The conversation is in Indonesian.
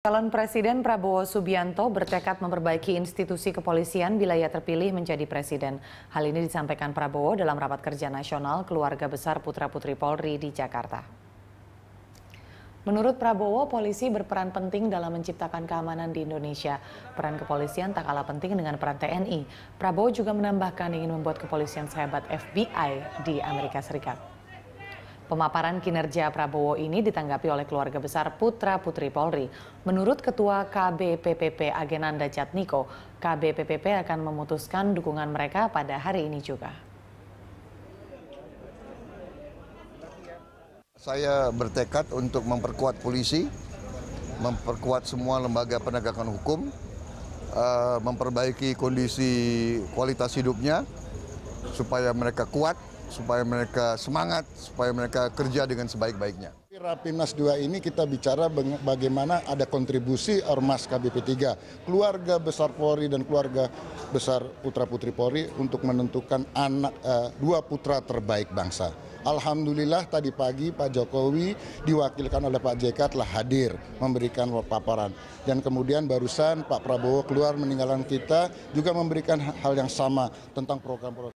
Calon Presiden Prabowo Subianto bertekad memperbaiki institusi kepolisian bila ia terpilih menjadi presiden. Hal ini disampaikan Prabowo dalam rapat kerja nasional Keluarga Besar Putra-Putri Polri di Jakarta. Menurut Prabowo, polisi berperan penting dalam menciptakan keamanan di Indonesia. Peran kepolisian tak kalah penting dengan peran TNI. Prabowo juga menambahkan ingin membuat kepolisian sehebat FBI di Amerika Serikat. Pemaparan kinerja Prabowo ini ditanggapi oleh keluarga besar Putra Putri Polri. Menurut Ketua KBPPP Agenanda Jatniko, KBPPP akan memutuskan dukungan mereka pada hari ini juga. Saya bertekad untuk memperkuat polisi, memperkuat semua lembaga penegakan hukum, eh, memperbaiki kondisi kualitas hidupnya supaya mereka kuat supaya mereka semangat, supaya mereka kerja dengan sebaik-baiknya. Rapimnas 2 ini kita bicara bagaimana ada kontribusi Ormas KBP 3, keluarga besar Polri dan keluarga besar putra-putri Polri untuk menentukan anak uh, dua putra terbaik bangsa. Alhamdulillah tadi pagi Pak Jokowi diwakilkan oleh Pak JK telah hadir memberikan paparan. Dan kemudian barusan Pak Prabowo keluar meninggalkan kita juga memberikan hal yang sama tentang program-program.